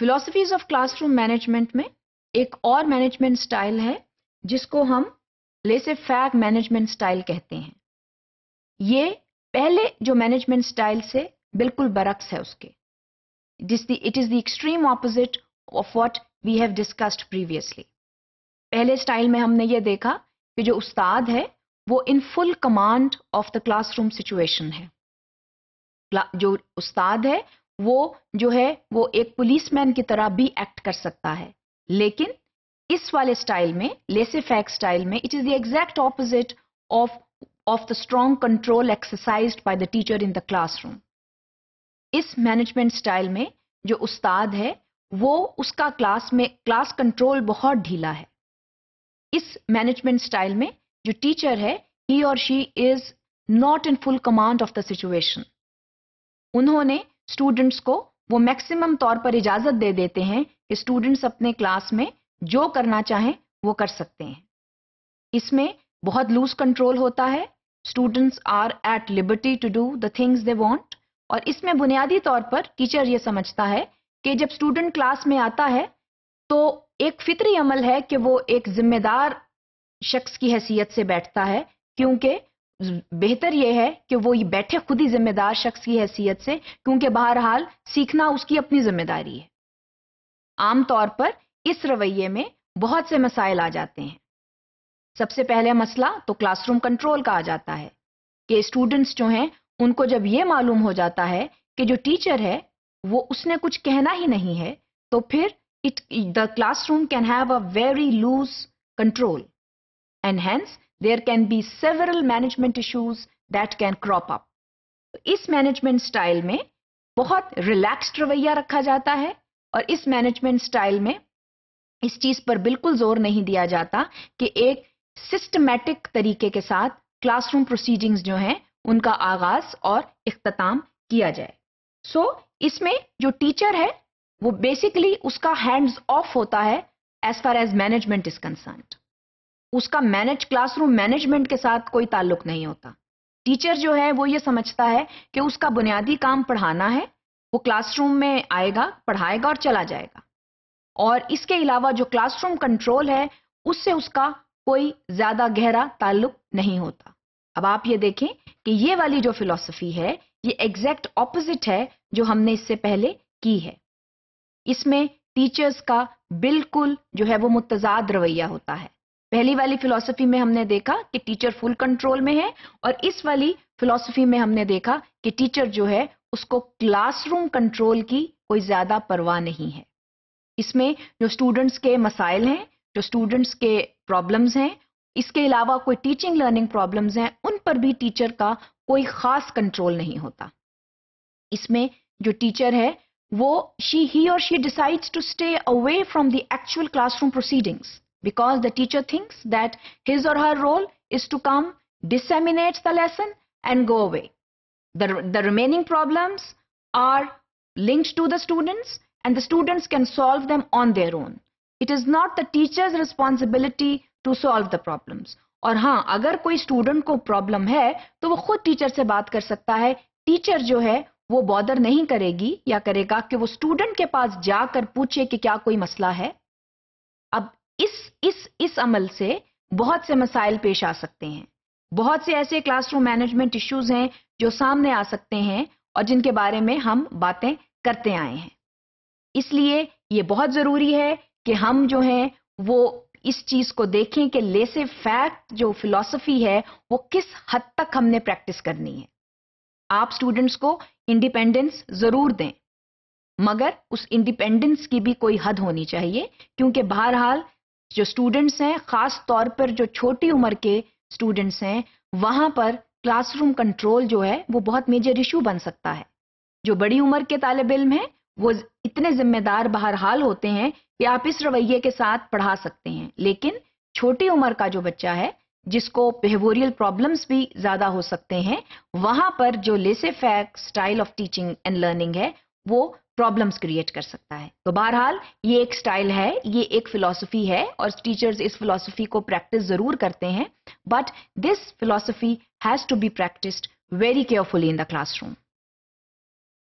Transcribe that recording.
Philosophies of classroom management में एक और मैनेजमेंट स्टाइल है जिसको हम लेसे फैग मैनेजमेंट स्टाइल कहते हैं ये पहले जो मैनेजमेंट स्टाइल से बिल्कुल बरक्स है उसके जिस it is the extreme opposite of what we have discussed previously पहले स्टाइल में हमने ये देखा कि जो उस्ताद है वो in full command of the classroom situation है जो उस्ताद है वो जो है वो एक पुलिसमैन की तरह भी एक्ट कर सकता है लेकिन इस वाले स्टाइल में लेसे फैक स्टाइल में it is the exact opposite of of the strong control exercise by the teacher in the classroom इस मैनेजमेंट स्टाइल में जो उस्ताद है वो उसका क्लास में क्लास कंट्रोल बहुत ढीला है इस मैनेजमेंट स्टाइल में जो टीचर है ही और she is not in full command of the situation उन्होंने स्टूडेंट्स को वो मैक्सिमम तौर पर इजाजत दे देते हैं कि स्टूडेंट्स अपने क्लास में जो करना चाहें वो कर सकते हैं इसमें बहुत लूज कंट्रोल होता है students are at liberty to do the things they want और इसमें बुनियादी तौर पर टीचर ये समझता है कि जब स्टूडेंट क्लास में आता है तो एक फितरी अमल है कि वो एक जिम्मेदार शख्स की हैसियत से बैठता है क्योंकि बेहतर यह है कि वो ये बैठे खुद ही जिम्मेदार शख्स की हैसियत से क्योंकि बहरहाल सीखना उसकी अपनी जिम्मेदारी है आमतौर पर इस रवैये में बहुत से मसाइल आ जाते हैं सबसे पहले मसला तो क्लासरूम कंट्रोल का आ जाता है कि स्टूडेंट्स जो हैं उनको जब ये मालूम हो जाता है कि जो टीचर है वो उसने कुछ कहना ही नहीं है तो फिर it the classroom can have a very loose control and hence there can be several management issues that can crop up. तो इस मैनेजमेंट स्टाइल में बहुत रिलैक्सड रवैया रखा जाता है और इस मैनेजमेंट स्टाइल में इस चीज पर बिल्कुल जोर नहीं दिया जाता कि एक सिस्टमेटिक तरीके के साथ क्लासरूम प्रोसीडिंग्स जो हैं उनका आगाज और इख्ताम किया जाए सो so, इसमें जो टीचर है वो बेसिकली उसका हैंड्स ऑफ होता है as far as management is concern उसका मैनेज क्लासरूम मैनेजमेंट के साथ कोई ताल्लुक नहीं होता टीचर जो है वो ये समझता है कि उसका बुनियादी काम पढ़ाना है वो क्लासरूम में आएगा पढ़ाएगा और चला जाएगा और इसके अलावा जो क्लासरूम कंट्रोल है उससे उसका कोई ज़्यादा गहरा ताल्लुक नहीं होता अब आप ये देखें कि ये वाली जो फिलॉसफी है ये एग्जैक्ट ऑपोजिट है जो हमने इससे पहले की है इसमें टीचर्स का बिल्कुल जो है वो मुतजाद रवैया होता है पहली वाली फिलॉसफी में हमने देखा कि टीचर फुल कंट्रोल में है और इस वाली फिलॉसफी में हमने देखा कि टीचर जो है उसको क्लासरूम कंट्रोल की कोई ज़्यादा परवाह नहीं है इसमें जो स्टूडेंट्स के मसाइल हैं जो स्टूडेंट्स के प्रॉब्लम्स हैं इसके अलावा कोई टीचिंग लर्निंग प्रॉब्लम्स हैं उन पर भी टीचर का कोई खास कंट्रोल नहीं होता इसमें जो टीचर है वो शी ही और she decides to stay away from the actual classroom proceedings because the teacher thinks that his or her role is to come, disseminate the lesson and go away. The, the remaining problems are linked to the students and the students can solve them on their own. It is not the teacher's responsibility to solve the problems. और हाँ अगर कोई student को problem है तो वो खुद teacher से बात कर सकता है टीचर जो है वो बॉदर नहीं करेगी या करेगा कि वो स्टूडेंट के पास जाकर पूछे कि क्या कोई मसला है अब इस इस इस अमल से बहुत से मसाइल पेश आ सकते हैं बहुत से ऐसे क्लासरूम मैनेजमेंट इश्यूज हैं जो सामने आ सकते हैं और जिनके बारे में हम बातें करते आए हैं इसलिए ये बहुत ज़रूरी है कि हम जो हैं वो इस चीज़ को देखें कि लेसे फैक्ट जो फिलॉसफी है वो किस हद तक हमने प्रैक्टिस करनी है आप स्टूडेंट्स को इंडिपेंडेंस ज़रूर दें मगर उस इंडिपेंडेंस की भी कोई हद होनी चाहिए क्योंकि बहरहाल जो स्टूडेंट्स हैं ख़ास तौर पर जो छोटी उम्र के स्टूडेंट्स हैं वहाँ पर क्लासरूम कंट्रोल जो है वो बहुत मेजर इशू बन सकता है जो बड़ी उम्र के तालब इम हैं वो इतने जिम्मेदार बहरहाल होते हैं कि आप इस रवैये के साथ पढ़ा सकते हैं लेकिन छोटी उम्र का जो बच्चा है जिसको बिहेवोरियल प्रॉब्लम्स भी ज़्यादा हो सकते हैं वहां पर जो laissez faire style of teaching and learning है वो प्रॉब्लम्स क्रिएट कर सकता है तो बहरहाल ये एक स्टाइल है ये एक फिलॉसफी है और टीचर्स इस फिलॉसफी को प्रैक्टिस जरूर करते हैं but this philosophy has to be practised very carefully in the classroom